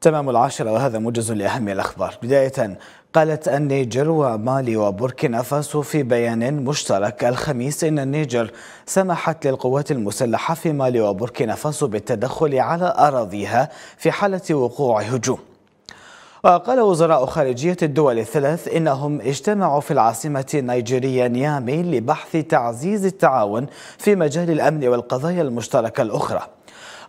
تمام العاشرة وهذا موجز لأهم الأخبار بداية قالت النيجر ومالي وبوركينا فاسو في بيان مشترك الخميس إن النيجر سمحت للقوات المسلحة في مالي وبوركينا فاسو بالتدخل على أراضيها في حالة وقوع هجوم وقال وزراء خارجية الدول الثلاث إنهم اجتمعوا في العاصمة النيجيرية نيامي لبحث تعزيز التعاون في مجال الأمن والقضايا المشتركة الأخرى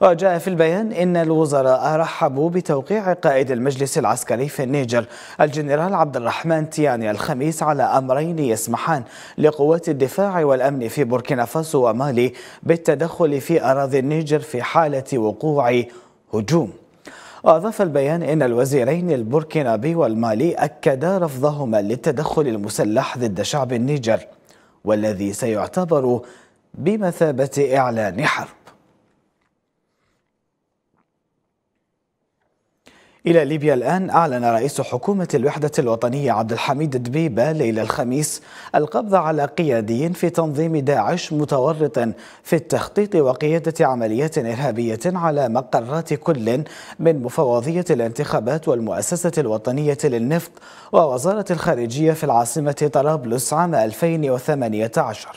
وجاء في البيان إن الوزراء رحبوا بتوقيع قائد المجلس العسكري في النيجر الجنرال عبد الرحمن تياني الخميس على أمرين يسمحان لقوات الدفاع والأمن في بوركينا فاسو ومالي بالتدخل في أراضي النيجر في حالة وقوع هجوم وأضاف البيان إن الوزيرين البوركينابي والمالي أكدا رفضهما للتدخل المسلح ضد شعب النيجر والذي سيعتبر بمثابة إعلان حرب إلى ليبيا الآن أعلن رئيس حكومة الوحدة الوطنية عبد الحميد دبيبة ليلة الخميس القبض على قيادي في تنظيم داعش متورط في التخطيط وقيادة عمليات إرهابية على مقرات كل من مفوضية الانتخابات والمؤسسة الوطنية للنفط ووزارة الخارجية في العاصمة طرابلس عام 2018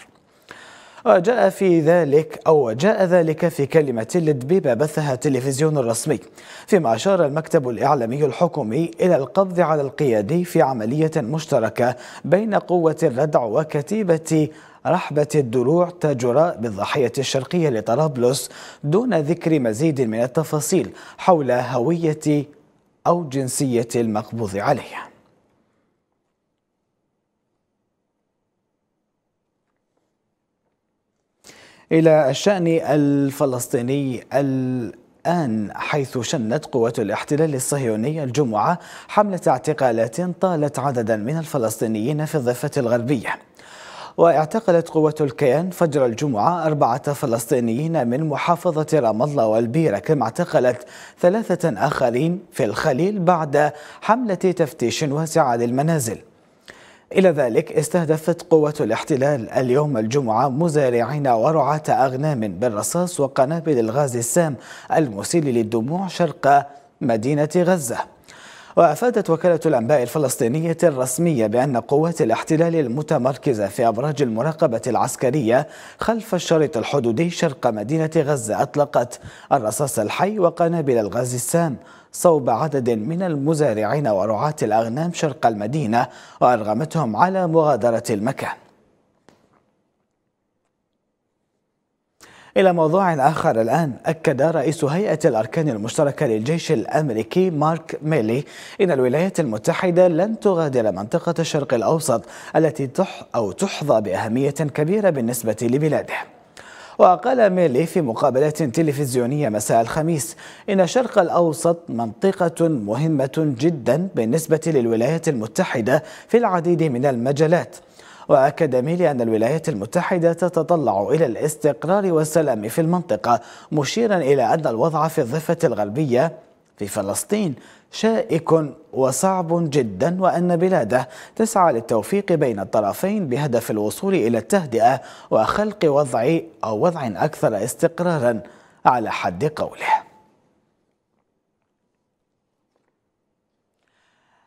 وجاء في ذلك أو جاء ذلك في كلمة لدبيبة بثها التلفزيون الرسمي فيما أشار المكتب الإعلامي الحكومي إلى القبض على القيادي في عملية مشتركة بين قوة الردع وكتيبة رحبة الدروع تاجراء بالضاحية الشرقية لطرابلس دون ذكر مزيد من التفاصيل حول هوية أو جنسية المقبوض عليه إلى الشأن الفلسطيني الآن حيث شنت قوات الاحتلال الصهيوني الجمعة حملة اعتقالات طالت عددا من الفلسطينيين في الضفة الغربية واعتقلت قوة الكيان فجر الجمعة أربعة فلسطينيين من محافظة رام الله والبيرة كما اعتقلت ثلاثة آخرين في الخليل بعد حملة تفتيش واسعة للمنازل إلى ذلك استهدفت قوة الاحتلال اليوم الجمعة مزارعين ورعاة أغنام بالرصاص وقنابل الغاز السام المسيل للدموع شرق مدينة غزة وأفادت وكالة الأنباء الفلسطينية الرسمية بأن قوات الاحتلال المتمركزة في أبراج المراقبة العسكرية خلف الشريط الحدودي شرق مدينة غزة أطلقت الرصاص الحي وقنابل الغاز السام صوب عدد من المزارعين ورعاة الأغنام شرق المدينة وأرغمتهم على مغادرة المكان إلى موضوع آخر الآن أكد رئيس هيئة الأركان المشتركة للجيش الأمريكي مارك ميلي إن الولايات المتحدة لن تغادر منطقة الشرق الأوسط التي تح أو تحظى بأهمية كبيرة بالنسبة لبلاده وقال ميلي في مقابلة تلفزيونية مساء الخميس إن الشرق الأوسط منطقة مهمة جدا بالنسبة للولايات المتحدة في العديد من المجالات وأكد ميلي أن الولايات المتحدة تتطلع إلى الاستقرار والسلام في المنطقة مشيرا إلى أن الوضع في الضفة الغربية في فلسطين شائك وصعب جدا وأن بلاده تسعى للتوفيق بين الطرفين بهدف الوصول إلى التهدئة وخلق وضع أو وضع أكثر استقرارا على حد قوله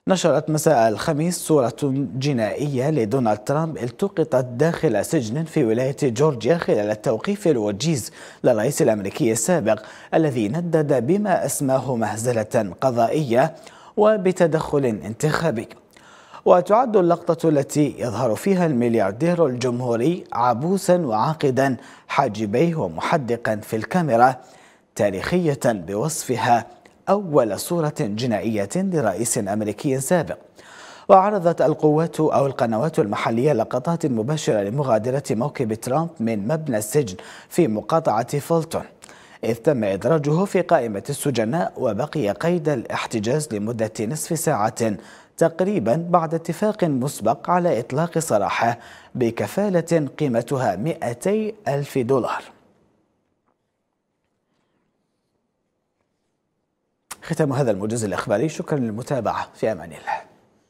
نشرت مساء الخميس صورة جنائية لدونالد ترامب التقطت داخل سجن في ولاية جورجيا خلال التوقيف الوجيز للرئيس الأمريكي السابق الذي ندد بما أسماه مهزلة قضائية وبتدخل انتخابي وتعد اللقطة التي يظهر فيها الملياردير الجمهوري عبوسا وعاقدا حاجبيه ومحدقا في الكاميرا تاريخية بوصفها أول صورة جنائية لرئيس أمريكي سابق وعرضت القوات أو القنوات المحلية لقطات مباشرة لمغادرة موكب ترامب من مبنى السجن في مقاطعة فولتون إذ تم إدراجه في قائمة السجناء وبقي قيد الاحتجاز لمدة نصف ساعة تقريبا بعد اتفاق مسبق على إطلاق سراحه بكفالة قيمتها 200 ألف دولار ختام هذا الموجز الإخباري شكرا للمتابعة في أمان الله